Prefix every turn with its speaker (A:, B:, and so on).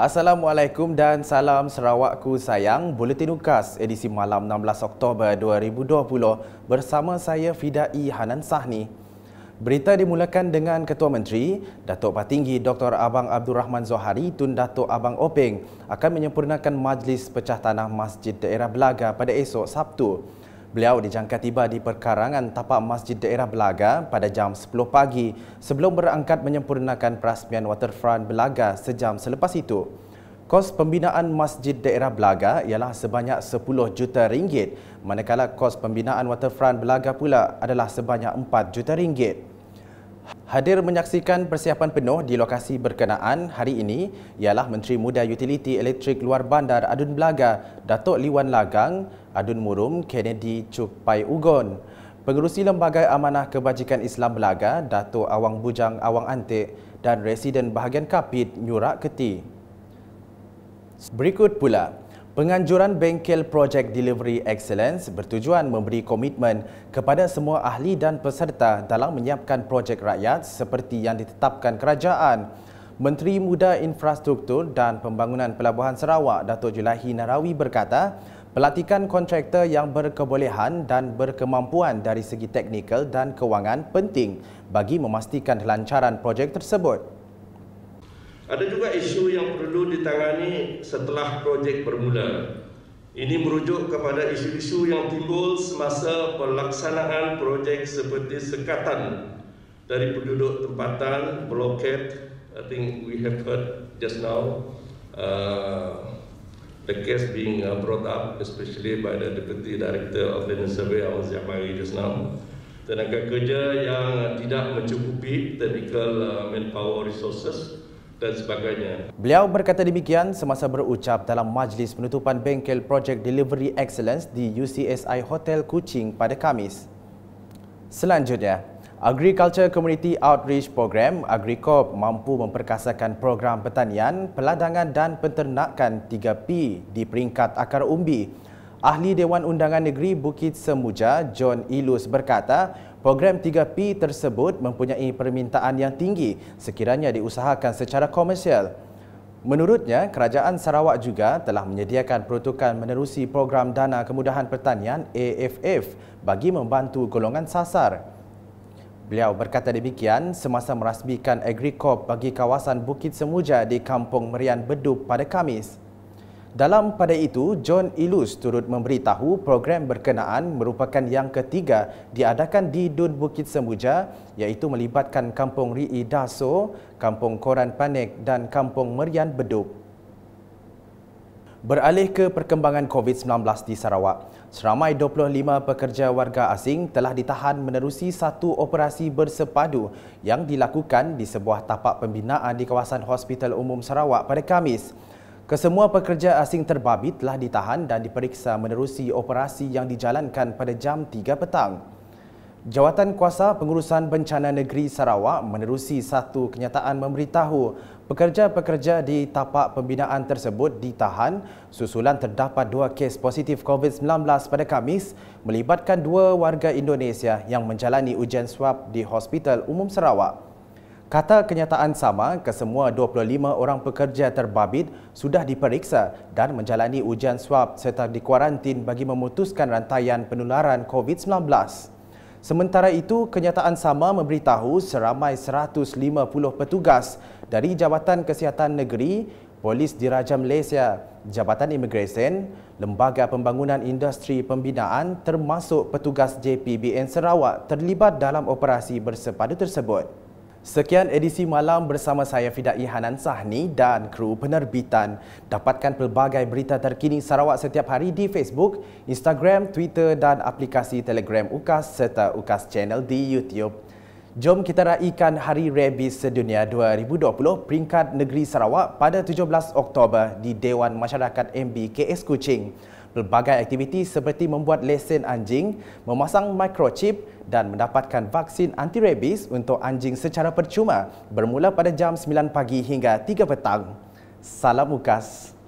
A: Assalamualaikum dan salam Sarawakku sayang. Buletin Ukas edisi malam 16 Oktober 2020 bersama saya Fidai e. Hanan Sahni. Berita dimulakan dengan Ketua Menteri, Datuk Patinggi Dr. Abang Abdul Rahman Zohari Tun Datuk Abang Openg akan menyempurnakan Majlis Pecah Tanah Masjid Daerah Belaga pada esok Sabtu. Beliau dijangka tiba di perkarangan tapak masjid daerah Belaga pada jam 10 pagi sebelum berangkat menyempurnakan perasmian waterfront Belaga sejam selepas itu. Kos pembinaan masjid daerah Belaga ialah sebanyak 10 juta ringgit, manakala kos pembinaan waterfront Belaga pula adalah sebanyak 4 juta ringgit. Hadir menyaksikan persiapan penuh di lokasi berkenaan hari ini ialah Menteri Muda Utiliti Elektrik Luar Bandar Adun Belaga, Datuk Liwan Lagang, Adun Murum, Kennedy Cukpai Ugon. Pengerusi Lembaga Amanah Kebajikan Islam Belaga, Datuk Awang Bujang Awang Antik dan Residen Bahagian Kapit, Nyurak Keti. Berikut pula, Penganjuran Bengkel Project Delivery Excellence bertujuan memberi komitmen kepada semua ahli dan peserta dalam menyiapkan projek rakyat seperti yang ditetapkan kerajaan. Menteri Muda Infrastruktur dan Pembangunan Pelabuhan Sarawak, Datuk Julahi Narawi berkata, pelatikan kontraktor yang berkebolehan dan berkemampuan dari segi teknikal dan kewangan penting bagi memastikan kelancaran projek tersebut.
B: Ada juga isu yang perlu ditangani setelah projek bermula. Ini merujuk kepada isu-isu yang timbul semasa pelaksanaan projek seperti sekatan dari penduduk tempatan, blokade, I think we have heard just now uh, the case being uh, brought up especially by the Deputy Director of the Survey, Awaz Yamari just now. Tenaga kerja yang tidak mencukupi technical uh, manpower resources, dan sebagainya.
A: Beliau berkata demikian semasa berucap dalam majlis penutupan bengkel projek Delivery Excellence di UCSI Hotel Kuching pada Kamis. Selanjutnya, Agriculture Community Outreach Program Agricorp mampu memperkasakan program pertanian, peladangan dan penternakan 3P di peringkat akar umbi. Ahli Dewan Undangan Negeri Bukit Semuja, John Ilus berkata, Program 3P tersebut mempunyai permintaan yang tinggi sekiranya diusahakan secara komersial. Menurutnya, Kerajaan Sarawak juga telah menyediakan peruntukan menerusi program Dana Kemudahan Pertanian AFF bagi membantu golongan sasar. Beliau berkata demikian semasa merasmikan AgriCorp bagi kawasan Bukit Semuja di Kampung Merian Bedup pada Kamis. Dalam pada itu, John Ilus turut memberitahu program berkenaan merupakan yang ketiga diadakan di Dun Bukit Semuja iaitu melibatkan Kampung Ri'i Daso, Kampung Koran Panek dan Kampung Merian Bedup. Beralih ke perkembangan COVID-19 di Sarawak, seramai 25 pekerja warga asing telah ditahan menerusi satu operasi bersepadu yang dilakukan di sebuah tapak pembinaan di kawasan Hospital Umum Sarawak pada Kamis. Kesemua pekerja asing terbabit telah ditahan dan diperiksa menerusi operasi yang dijalankan pada jam 3 petang. Jawatan Kuasa Pengurusan Bencana Negeri Sarawak menerusi satu kenyataan memberitahu pekerja-pekerja di tapak pembinaan tersebut ditahan susulan terdapat dua kes positif COVID-19 pada Kamis melibatkan dua warga Indonesia yang menjalani ujian swab di Hospital Umum Sarawak. Kata kenyataan sama, kesemua 25 orang pekerja terbabit sudah diperiksa dan menjalani ujian swab serta dikuarantin bagi memutuskan rantaian penularan COVID-19. Sementara itu, kenyataan sama memberitahu seramai 150 petugas dari Jabatan Kesihatan Negeri, Polis Diraja Malaysia, Jabatan Imigresen, Lembaga Pembangunan Industri Pembinaan termasuk petugas JPBN Sarawak terlibat dalam operasi bersepadu tersebut. Sekian edisi malam bersama saya Fida Ihanan Sahni dan kru penerbitan. Dapatkan pelbagai berita terkini Sarawak setiap hari di Facebook, Instagram, Twitter dan aplikasi Telegram UKAS serta UKAS channel di YouTube. Jom kita raikan Hari Rebis Sedunia 2020 peringkat negeri Sarawak pada 17 Oktober di Dewan Masyarakat MBKS Kuching pelbagai aktiviti seperti membuat lesen anjing, memasang microchip dan mendapatkan vaksin anti rabies untuk anjing secara percuma bermula pada jam 9 pagi hingga 3 petang. Salam Ukas.